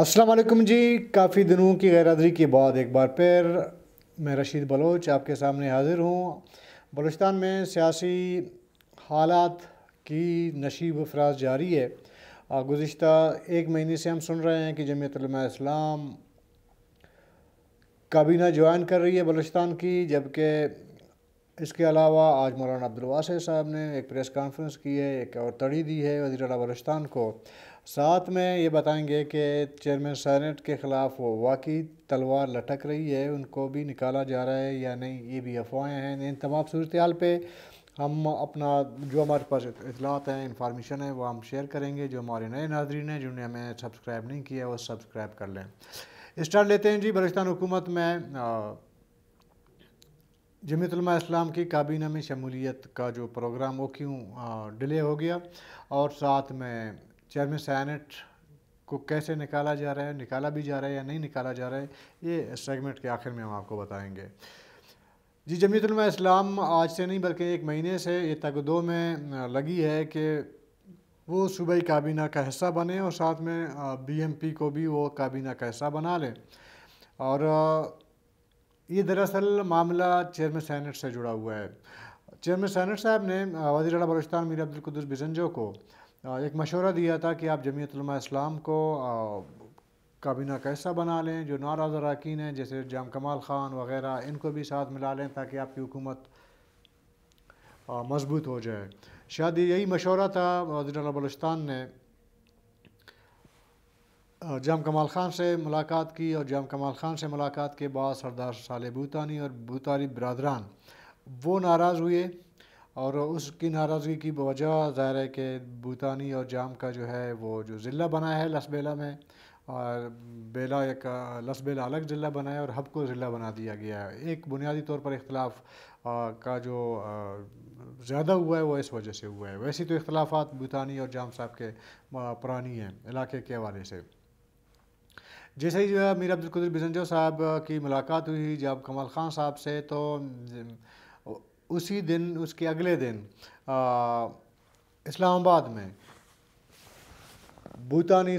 असलकम जी काफ़ी दिनों की गैरादरी के बाद एक बार फिर मैं रशीद बलोच आपके सामने हाज़िर हूँ बलोचिस्तान में सियासी हालात की नशीब अफराज जारी है गुज्त एक महीने से हम सुन रहे हैं कि जमीतलमा इस्लाम काबीना ज्वाइन कर रही है बलोचिस्तान की जबकि इसके अलावा आज मौलाना अब्दुलवास साहब ने एक प्रेस कॉन्फ्रेंस की है एक और तड़ी दी है वजी बलूचस्तान को साथ में ये बताएंगे कि चेयरमैन सैनेट के ख़िलाफ़ वो वाकई तलवार लटक रही है उनको भी निकाला जा रहा है या नहीं ये भी अफवाहें हैं इन तमाम सूरत हाल पर हम अपना जो हमारे पास इतलात हैं इंफॉर्मेशन है वो हम शेयर करेंगे जो हमारे नए नाजरीन हैं जिन्होंने हमें सब्सक्राइब नहीं किया वो सब्सक्राइब कर लें स्टार्ट लेते हैं जी बलुस्तान हुकूमत में जमीतलमा इस्लाम की काबीना में शमूलियत का जो प्रोग्राम वो क्यों डिले हो गया और साथ में चेयरमैन सैनेट को कैसे निकाला जा रहा है निकाला भी जा रहा है या नहीं निकाला जा रहा है ये सेगमेंट के आखिर में हम आपको बताएंगे जी जमीत इस्लाम आज से नहीं बल्कि एक महीने से ये तगदो में लगी है कि वो सूबाई काबीना का हिस्सा बने और साथ में बीएमपी को भी वो काबीना का हिस्सा बना लें और ये दरअसल मामला चेयरमैन सैनट से जुड़ा हुआ है चेयरमैन सैनट साहब ने वजी बलोचिस्तान मीर अब्दुल्कुदस बिजनजो को एक मशवरा दिया था कि आप जमीयतलमा इस्लाम को काबीना कैसा बना लें जो नाराज़ अरकान हैं जैसे जाम कमाल ख़ान वगैरह इनको भी साथ मिला लें ताकि आपकी हुकूमत मजबूत हो जाए शायद यही मशवरा था जनरल बलुस्तान ने जाम कमाल ख़ान से मुलाकात की और जाम कमाल ख़ान से मुलाकात के बाद सरदार साले भूतानी और भूतानी बरदरान वो नाराज़ हुए और उसकी नाराज़गी की वजह ज़ाहिर है कि भूतानी और जाम का जो है वो जो ज़िला बना है लसबेला में और बेला एक लसबेला अलग ज़िला बना है और हब को ज़िला बना दिया गया है एक बुनियादी तौर पर इख्तलाफ का जो ज़्यादा हुआ है वो इस वजह से हुआ है वैसे तो इख्तलाफात भूतानी और जाम साहब के पुरानी हैं इलाके के हवाले से जैसे ही जो है मीर अब्दुल्कुदर बिजनजो साहब की मुलाकात हुई जब कमल ख़ान साहब से तो उसी दिन उसके अगले दिन इस्लामाबाद में भूतानी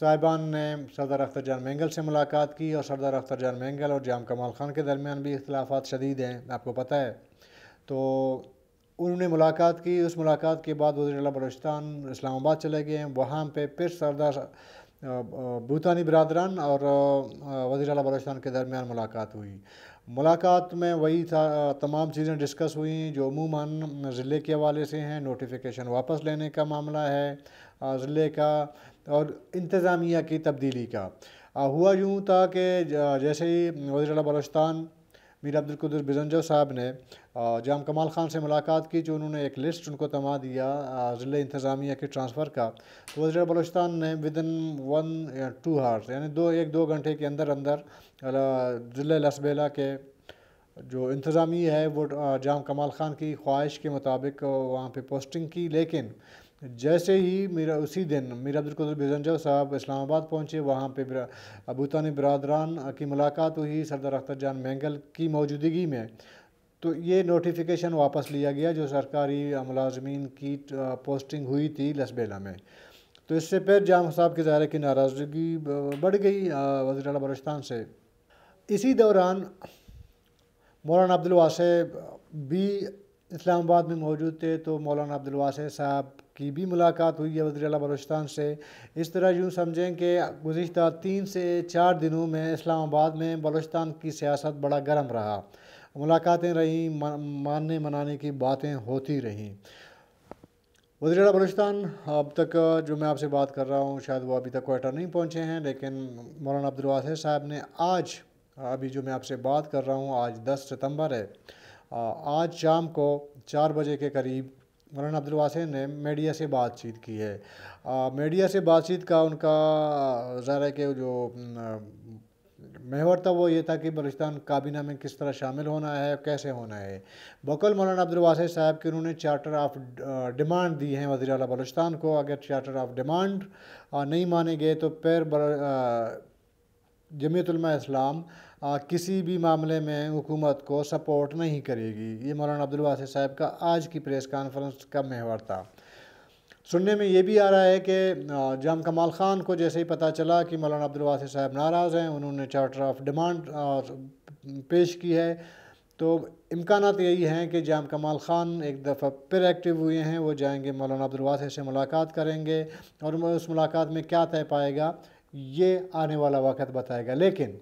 साहिबान ने सरदार अख्तर जान मैंगल से मुलाकात की और सरदार अख्तर जान मेंगल और जाम कमाल ख़ान के दरमियान भी इख्लाफा शदीद हैं आपको पता है तो उन्होंने मुलाकात की उस मुलाकात के बाद वजी अला बलोचिस्तान इस्लामाबाद चले गए वहाँ पर फिर सरदार भूतानी बरदरान और वजी अला बलोचिस्तान के दरमियान मुलाकात हुई मुलाकात में वही था तमाम चीज़ें डिस्कस हुई जो अमूमन ज़िले के हवाले से हैं नोटिफिकेशन वापस लेने का मामला है ज़िले का और इंतज़ामिया की तब्दीली का हुआ यूँ था कि जैसे ही वज़ी बलोचस्तान मीर कुदर बिजनजो साहब ने जाम कमाल खान से मुलाकात की जो उन्होंने एक लिस्ट उनको तमा दिया ज़िले इंतज़ामिया के ट्रांसफ़र का तो वजर बलोचिस्तान ने within one two hours यानी दो एक दो घंटे के अंदर अंदर ज़िले लसबेला के जो इंतज़ामी है वो जाम कमाल खान की ख्वाहिश के मुताबिक वहाँ पर पोस्टिंग की लेकिन जैसे ही मेरा उसी दिन मेरा अब्दुल्कदर बेजंजर साहब इस्लामाबाद पहुँचे वहाँ पे अबूतानी बरदरान की मुलाकात हुई सरदार अख्तर जान मैंगल की मौजूदगी में तो ये नोटिफिकेशन वापस लिया गया जो सरकारी मुलाजमीन की पोस्टिंग हुई थी लसबेला में तो इससे फिर जाम साहब के दायरे की नाराज़गी बढ़ गई वजी अल बलोचस्तान से इसी दौरान मौलाना अब्दुलवासे भी इस्लामाबाद में मौजूद थे तो मौलाना अब्दुलवासे साहब की भी मुलाकात हुई है वजी बलोचस्तान से इस तरह यूँ समझें कि गुज्त तीन से चार दिनों में इस्लामाबाद में बलोचिस्तान की सियासत बड़ा गर्म रहा मुलाकातें रहीं मानने मनाने की बातें होती रहीं वजी बलोचस्तान अब तक जो मैं आपसे बात कर रहा हूँ शायद वो अभी तक कोयटा नहीं पहुँचे हैं लेकिन मौलाना अब्दुलवासर साहब ने आज अभी जो मैं आपसे बात कर रहा हूँ आज दस सितम्बर है आज शाम को चार बजे के करीब मौलाना अब्दुल वासिन ने मीडिया से बातचीत की है मीडिया से बातचीत का उनका ज़ाहिर है कि जो महवर था वो ये था कि बलुचिस्तान काबीना में किस तरह शामिल होना है कैसे होना है बकल मौलाना अब्दुल वासे साहब के उन्होंने चार्टर ऑफ डिमांड दी हैं वजी अला बलुचिस्तान को अगर चार्टर ऑफ डिमांड नहीं माने गए तो फिर जमीतलमा इस्लाम आ, किसी भी मामले में हुकूमत को सपोर्ट नहीं करेगी ये मौलाना अब्दुल साहब का आज की प्रेस कॉन्फ्रेंस का महवर था सुनने में ये भी आ रहा है कि जाम कमाल ख़ान को जैसे ही पता चला कि मौलाना अब्दुल साहब नाराज़ हैं उन्होंने चार्टर ऑफ डिमांड पेश की है तो इम्कान यही हैं कि जाम कमाल ख़ान एक दफ़ा फिर एक्टिव हुए हैं वो जाएंगे मौलाना अब्दुल से मुलाकात करेंगे और उस मुलाकात में क्या तय पाएगा ये आने वाला वक्त बताएगा लेकिन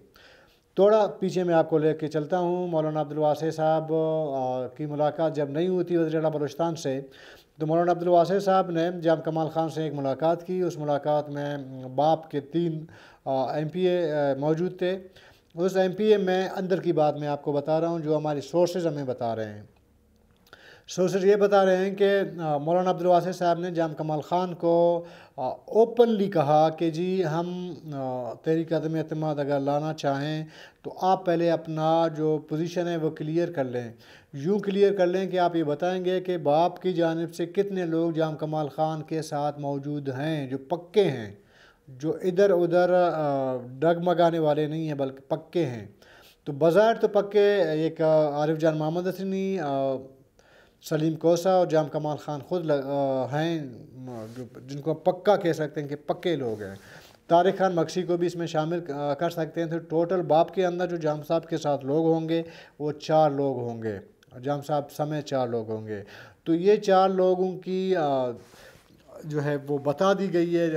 थोड़ा पीछे मैं आपको ले कर चलता हूँ मौलाना अब्दुलवास साहब की मुलाकात जब नहीं हुई थी वजी बलोचस्तान से तो मौलाना अब्दुलवास साहब ने जाम कमाल ख़ान से एक मुलाकात की उस मुलाकात में बाप के तीन एम पी ए मौजूद थे उस एम पी ए में अंदर की बात मैं आपको बता रहा हूँ जो हमारी सोर्सेज हमें बता रहे हैं सोर्सेज ये बता रहे हैं कि मौलाना अब्दुल वासे साहब ने जाम कमाल ख़ान को ओपनली कहा कि जी हम तेरी कदम अतमाद अगर लाना चाहें तो आप पहले अपना जो पोजीशन है वो क्लियर कर लें यूँ क्लियर कर लें कि आप ये बताएंगे कि बाप की जानब से कितने लोग जाम कमाल ख़ान के साथ मौजूद हैं जो पक्के हैं जो इधर उधर डगमगाने वाले नहीं हैं बल्कि पक्के हैं तो बाज़ार तो पक्के एक आरिफ जान मोहम्मद हसनी सलीम कोसा और जाम कमाल ख़ान खुद हैं जिनको पक्का कह सकते हैं कि पक्के लोग हैं तारिक खान मक्सी को भी इसमें शामिल कर सकते हैं तो टोटल बाप के अंदर जो जाम साहब के साथ लोग होंगे वो चार लोग होंगे जाम साहब समय चार लोग होंगे तो ये चार लोगों की जो है वो बता दी गई है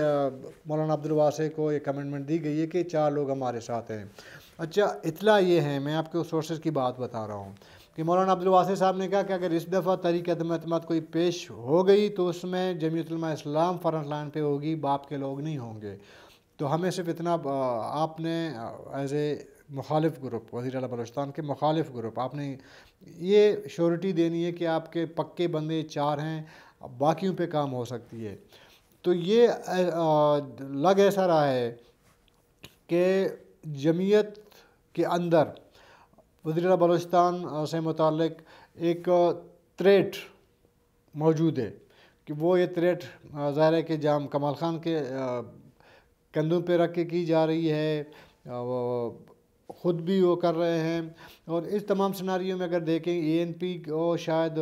मौलाना अब्दुलवासे को ये कमिटमेंट दी गई है कि चार लोग हमारे साथ हैं अच्छा इतला ये है मैं आपको सोर्सेज की बात बता रहा हूँ कि मौलाना अब्दुल वासी साहब ने कहा कि अगर इस दफ़ा तरीक अदमतमत कोई पेश हो गई तो उसमें जमीतलमा इस्लाम फ्रंट लाइन पर होगी बाप के लोग नहीं होंगे तो हमें सिर्फ इतना आपने एज ए मुखालिफ ग्रुप वजी अला बलोचस्तान के मुखालिफ ग्रुप आपने ये श्योरिटी देनी है कि आपके पक्के बंदे चार हैं बाकियों पे काम हो सकती है तो ये लग ऐसा रहा है कि जमीयत के अंदर वजीर बलोचिस्तान से मुतल एक त्रेट मौजूद है कि वो ये त्रेट ज़ाहिर है कि जाम कमाल खान के कंधों पे रख के की जा रही है ख़ुद भी वो कर रहे हैं और इस तमाम सिनारियों में अगर देखें ए एन पी को शायद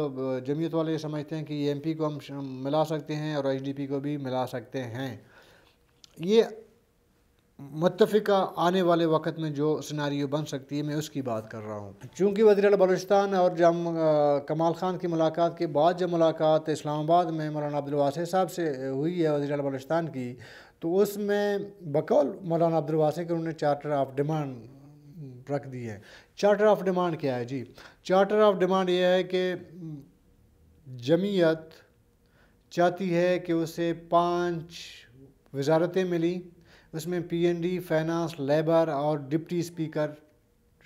जमीयत वाले ये समझते हैं कि ए एन पी को हम मिला सकते हैं और एच डी पी को भी मिला सकते हैं ये मुतफ़ा आने वाले वक्त में जो सिनारी बन सकती है मैं उसकी बात कर रहा हूँ चूँकि वजी बलोचिस्तान और जम कमाल ख़ान की मुलाकात के बाद जब मुलाकात इस्लामाबाद में मौलाना अब्दुलवासे साहब से हुई है वजी बलोचिस्तान की तो उसमें बकौल मौलाना अब्दुलवासे के उन्होंने चार्टर ऑफ डिमांड रख दी है चार्टर ऑफ डिमांड क्या है जी चार्टर ऑफ डिमांड यह है कि जमीयत चाहती है कि उसे पाँच वजारतें मिली उसमें पीएनडी फाइनेंस लेबर और डिप्टी स्पीकर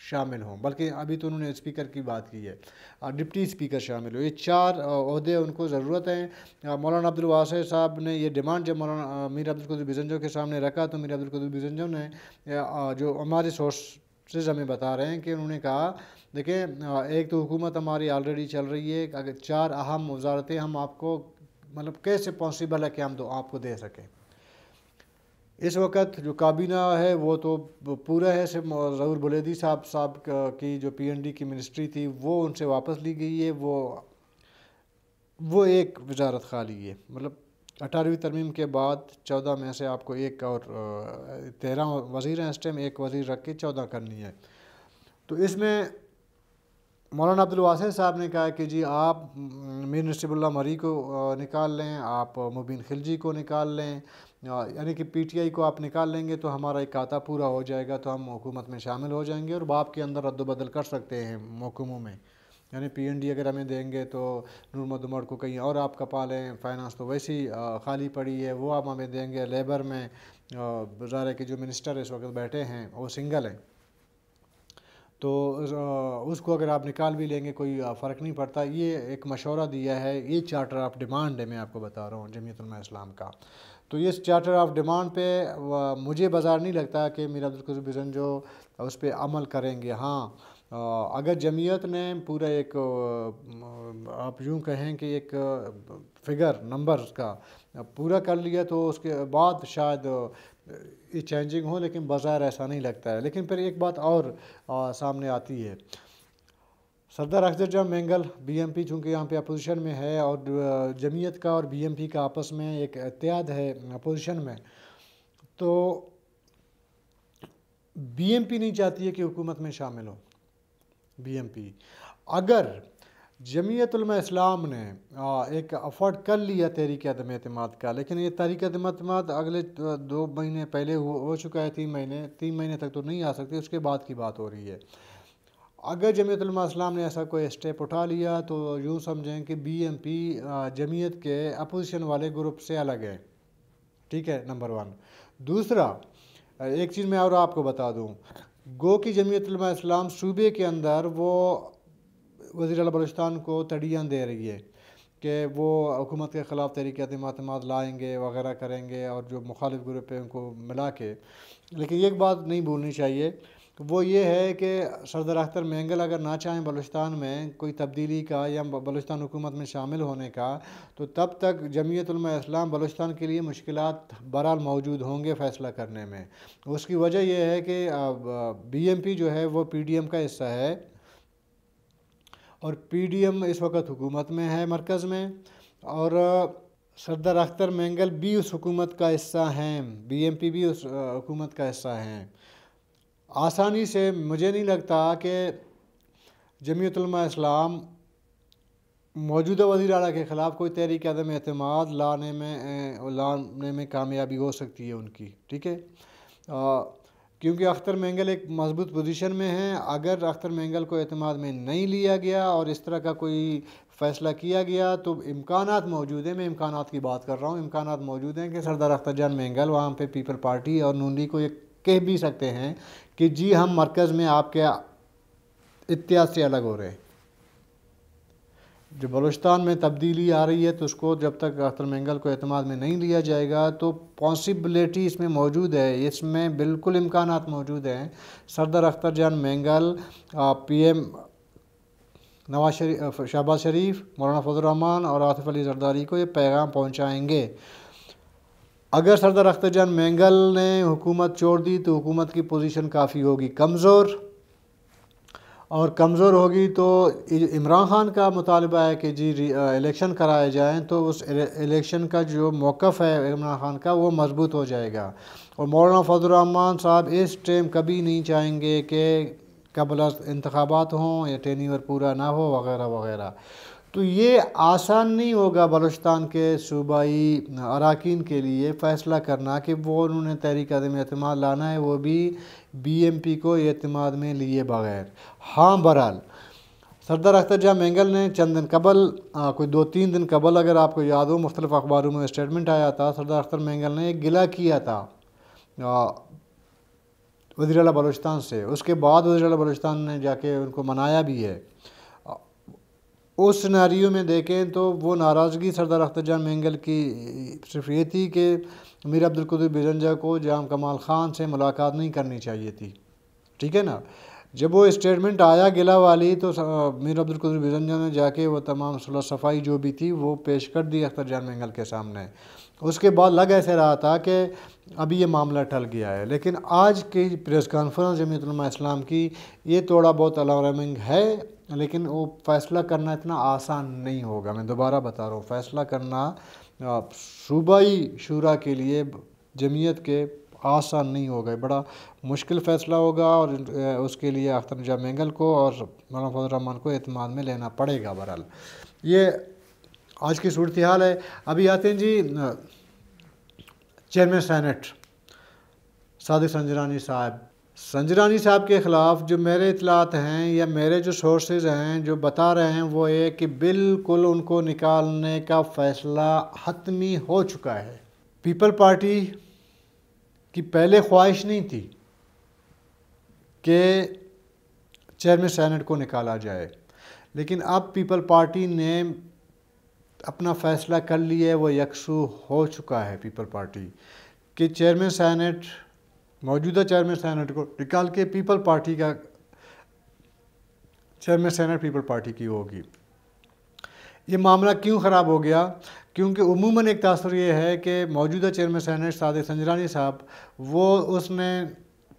शामिल हों बल्कि अभी तो उन्होंने स्पीकर की बात की है और डिप्टी स्पीकर शामिल हो ये चार अहदे उनको ज़रूरत हैं मौलाना अब्दुल वासे साहब ने ये डिमांड जब मौलाना मीर अब्दुल्कुदर बिजनजो के सामने रखा तो मीर अब्दुल्कुदर बिजनजो ने जो हमारे सोर्सेज हमें बता रहे हैं कि उन्होंने कहा देखें एक तो हुकूमत हमारी ऑलरेडी चल रही है अगर चार अहम वजारतें हम आपको मतलब कैसे पॉसिबल है कि हम तो आपको दे सकें इस वक्त जो काबीना है वो तो पूरा है सिर्फ जहूर बुलेदी साहब साहब की जो पीएनडी की मिनिस्ट्री थी वो उनसे वापस ली गई है वो वो एक वजारत खाली है मतलब अठारहवीं तरमीम के बाद चौदह में से आपको एक और तेरह वज़ीर हैं इस टाइम एक वज़ीर रख के चौदह करनी है तो इसमें मौलाना अब्दुल वासे साहब ने कहा कि जी आप मीर नसीबुल्ला मरी को निकाल लें आप मुबीन खिलजी को निकाल लें यानी कि पीटीआई को आप निकाल लेंगे तो हमारा एक खाता पूरा हो जाएगा तो हम हुकूमत में शामिल हो जाएंगे और बाप के अंदर रद्द बदल कर सकते हैं महकुमों में यानी पीएनडी अगर हमें देंगे तो नूर मदमर को कहीं और आप कपा लें फाइनेंस तो वैसी खाली पड़ी है वो आप हमें देंगे लेबर में ज़ाहिर के जो मिनिस्टर इस वक्त बैठे हैं वो सिंगल हैं तो उसको अगर आप निकाल भी लेंगे कोई फ़र्क नहीं पड़ता ये एक मशवरा दिया है ये चार्टर ऑफ डिमांड है मैं आपको बता रहा हूँ जमीयतलमा इस्लाम का तो ये चार्टर ऑफ डिमांड पे मुझे बाज़ार नहीं लगता कि मीर अब्दुल बिजन जो उस पर अमल करेंगे हाँ अगर जमीयत ने पूरा एक आप यूँ कहें कि एक फिगर नंबर का पूरा कर लिया तो उसके बाद शायद ये चेंजिंग हो लेकिन बाज़ार ऐसा नहीं लगता है लेकिन फिर एक बात और आ, सामने आती है सरदार अख्तर जहाँ मैंगल बीएमपी चूँकि यहाँ पे अपोजिशन में है और जमीयत का और बीएमपी का आपस में एक एहतियात है अपोजिशन में तो बीएमपी नहीं चाहती है कि हुकूमत में शामिल हो बीएमपी अगर जमीयतलम इस्लाम ने एक अफोर्ड कर लिया तहरीक अदम अतमाद का लेकिन ये तहरीक अदम अतमाद अगले दो महीने पहले हो, हो चुका है तीन महीने तीन महीने तक तो नहीं आ सकती उसके बाद की बात हो रही है अगर इस्लाम ने ऐसा कोई स्टेप उठा लिया तो यूँ समझें कि बी एम पी जमीयत के अपोजिशन वाले ग्रुप से अलग है ठीक है नंबर वन दूसरा एक चीज़ मैं और आपको बता दूँ गो की इस्लाम सूबे के अंदर वो वज़ी बलोचिस्तान को तड़ियाँ दे रही है कि वो हुकूमत के ख़िलाफ़ तहरीक मातम लाएँगे वगैरह करेंगे और जो मुखालिफ ग्रुप है उनको मिला के लेकिन एक बात नहीं भूलनी चाहिए तो वो ये है कि सरदार अख्तर मैंगल अगर ना चाहें बलूचिस्तान में कोई तब्दीली का या बलूचिस्तान हुकूमत में शामिल होने का तो तब तक इस्लाम बलूचिस्तान के लिए मुश्किल बहरहाल मौजूद होंगे फ़ैसला करने में उसकी वजह यह है कि बी एम पी जो है वो पी डी एम का हिस्सा है और पी डी एम इस वक्त हुकूमत में है मरकज़ में और सरदार अख्तर मैंगल भी उस हुकूमत का हिस्सा हैं बी एम पी भी उस हुकूमत का हिस्सा हैं आसानी से मुझे नहीं लगता कि जमयतलम इस्लाम मौजूदा वजी अला के ख़िलाफ़ कोई तहरीक आदम अहतमाद लाने में लाने में कामयाबी हो सकती है उनकी ठीक है क्योंकि अख्तर मैंगल एक मजबूत पोजीशन में हैं अगर अख्तर मैंगल को अतमाद में नहीं लिया गया और इस तरह का कोई फ़ैसला किया गया तो इम्कान मौजूद हैं मैं इम्कान की बात कर रहा हूँ इम्कान मौजूद हैं कि सरदार अख्तर जान मेंगल वहाँ पर पीपल पार्टी और नून लीग को एक कह भी सकते हैं कि जी हम मरकज़ में आपके इतिहास से अलग हो रहे हैं जो बलूचिस्तान में तब्दीली आ रही है तो उसको जब तक अख्तर मंगल को अतमाद में नहीं लिया जाएगा तो पॉसिबिलिटी इसमें मौजूद है इसमें बिल्कुल इम्कान मौजूद हैं सरदार अख्तर जान मंगल पी एम नवाज शरीफ शहबाज शरीफ मौलाना फजलरहमान और आतिफ अली जरदारी को ये पैगाम पहुँचाएँगे अगर सरदार अख्तरजान मैंगल ने हुकूमत छोड़ दी तो हुकूमत की पोजीशन काफ़ी होगी कमज़ोर और कमज़ोर होगी तो इमरान ख़ान का मुतालबा है कि जी इलेक्शन कराए जाएँ तो उस इलेक्शन का जो मौक़ है इमरान ख़ान का वो मजबूत हो जाएगा और मौलाना फजलरहमान साहब इस टाइम कभी नहीं चाहेंगे कि कबल इंतबात हों या टेन पूरा ना हो वगैरह वगैरह तो ये आसान नहीं होगा बलोचस्तान के सूबाई अरकान के लिए फ़ैसला करना कि वो उन्होंने तहरीक आदम अतम लाना है वो भी बी एम पी को अतमाद में लिए बगैर हाँ बहरहाल सरदार अख्तर जहाँ मैंगल ने चंद दिन कबल आ, कोई दो तीन दिन कबल अगर आपको याद हो मुख्तलिफ़ अखबारों में स्टेटमेंट आया था सरदार अख्तर मैंगल ने एक गिला किया था वजी बलोचिस्तान से उसके बाद वजी बलोचिस्तान ने जाके उनको मनाया भी है उस नारियों में देखें तो वो नाराज़गी सरदार अख्तरजान मेंगल की सिर्फ ये थी कि मीर अब्दुल्कुदर बिरंजा को जाम कमाल ख़ान से मुलाकात नहीं करनी चाहिए थी ठीक है ना जब वो स्टेटमेंट आया गिला वाली तो मीर अब्दुल्कुदर बिरंजा ने जाके वो तमाम सुलह सफाई जो भी थी वो पेश कर दी अख्तरजान मेंगल के सामने उसके बाद लग ऐसे रहा था कि अभी ये मामला टल गया है लेकिन आज की प्रेस कॉन्फ्रेंस जमीत इस्लाम की ये थोड़ा बहुत अलार्मिंग है लेकिन वो फ़ैसला करना इतना आसान नहीं होगा मैं दोबारा बता रहा हूँ फ़ैसला करना सूबाई शुरा के लिए जमीयत के आसान नहीं होगा बड़ा मुश्किल फ़ैसला होगा और उसके लिए अख्तर नजा मैंगल को और मौलाना रहमान को अतमाद में लेना पड़ेगा बहरहाल ये आज की सूरत हाल है अभी आते हैं जी चेयरमैन सैनट सादिक संजरानी साहब संजरानी साहब के ख़िलाफ़ जो मेरे इतलात हैं या मेरे जो सोर्सेज हैं जो बता रहे हैं वो ये कि बिल्कुल उनको निकालने का फ़ैसला हतमी हो चुका है पीपल पार्टी की पहले ख्वाहिश नहीं थी कि चेयरमैन सैनेट को निकाला जाए लेकिन अब पीपल पार्टी ने अपना फैसला कर लिए वो यकसू हो चुका है पीपल पार्टी कि चेयरमैन सैनेट मौजूदा चेयरमैन सैनेट को निकाल के पीपल पार्टी का चेयरमैन सैनेट पीपल पार्टी की होगी ये मामला क्यों ख़राब हो गया क्योंकि उमूमन एक तासर यह है कि मौजूदा चेयरमैन सैनेट साद संजरानी साहब वो उसने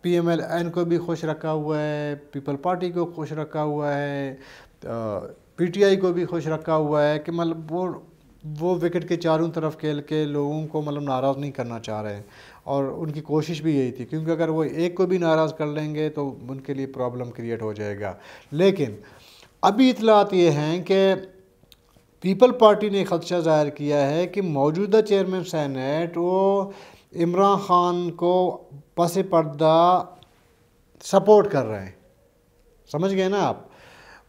पी एम एल एन को भी खुश रखा हुआ है पीपल पार्टी को खुश रखा हुआ है पीटीआई को भी खुश रखा हुआ है कि मतलब वो वो विकेट के चारों तरफ खेल के लोगों को मतलब नाराज़ नहीं करना चाह रहे हैं और उनकी कोशिश भी यही थी क्योंकि अगर वो एक को भी नाराज़ कर लेंगे तो उनके लिए प्रॉब्लम क्रिएट हो जाएगा लेकिन अभी इतलात ये हैं कि पीपल पार्टी ने खदशा जाहिर किया है कि मौजूदा चेयरमैन सैनट वो इमरान ख़ान को पस पर्दा सपोर्ट कर रहे हैं समझ गए ना आप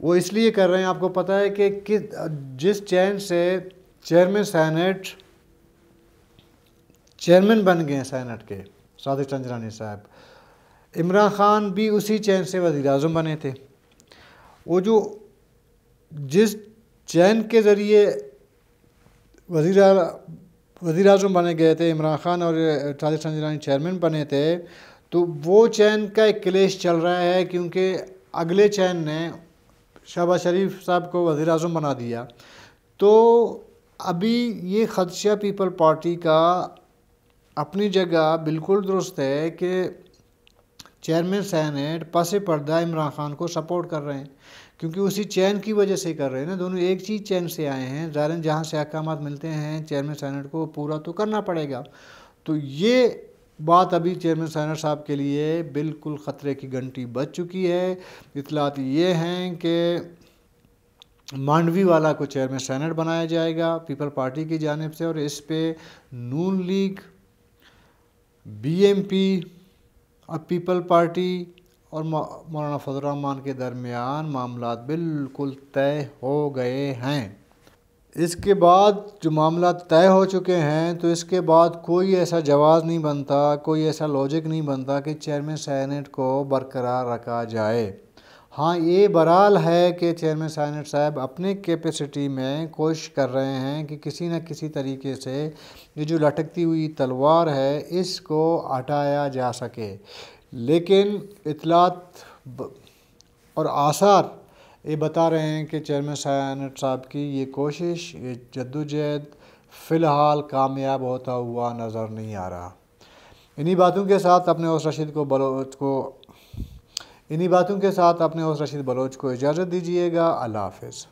वो इसलिए कर रहे हैं आपको पता है कि किस जिस चैन से चेयरमैन सैनेट चेयरमैन बन गए हैं सैनेट के सादिक चंद्रानी साहब इमरान ख़ान भी उसी चैन से वजीर अजम बने थे वो जो जिस चैन के ज़रिए वजीर वजीर अजम बने गए थे इमरान खान और सादिक चंद्रानी चेयरमैन बने थे तो वो चैन का एक क्लेश चल रहा है क्योंकि अगले चैन ने शहबाज शरीफ साहब को वज़ी अजम बना दिया तो अभी ये खदशा पीपल पार्टी का अपनी जगह बिल्कुल दुरुस्त है कि चेयरमैन सैनेट पस पर्दा इमरान ख़ान को सपोर्ट कर रहे हैं क्योंकि उसी चैन की वजह से कर रहे हैं ना दोनों एक चीज़ चैन से आए हैं जहर जहाँ से अहकाम मिलते हैं चेयरमैन सैनेट को पूरा तो करना पड़ेगा तो ये बात अभी चेयरमैन सैनर साहब के लिए बिल्कुल ख़तरे की घंटी बच चुकी है इतलात ये हैं कि मांडवी वाला को चेयरमैन सैनट बनाया जाएगा पीपल पार्टी की जानब से और इस पे नून लीग बीएमपी और पीपल पार्टी और मौलाना फजल के दरमियान मामला बिल्कुल तय हो गए हैं इसके बाद जो मामला तय हो चुके हैं तो इसके बाद कोई ऐसा जवाब नहीं बनता कोई ऐसा लॉजिक नहीं बनता कि चेयरमैन सैनेट को बरकरार रखा जाए हाँ ये बहरहाल है कि चेयरमैन सैनेट साहब अपने कैपेसिटी में कोशिश कर रहे हैं कि किसी न किसी तरीके से ये जो लटकती हुई तलवार है इसको हटाया जा सके लेकिन इतलात और आसार ये बता रहे हैं कि चेयरमैन सैनट साहब की ये कोशिश ये जद्दोजहद फ़िलहाल कामयाब होता हुआ नज़र नहीं आ रहा इन्हीं बातों के साथ अपने उस रशीद को बलोच को इन्हीं बातों के साथ अपने उस रशीद बलोच को इजाज़त दीजिएगा अल्लाह हाफिज़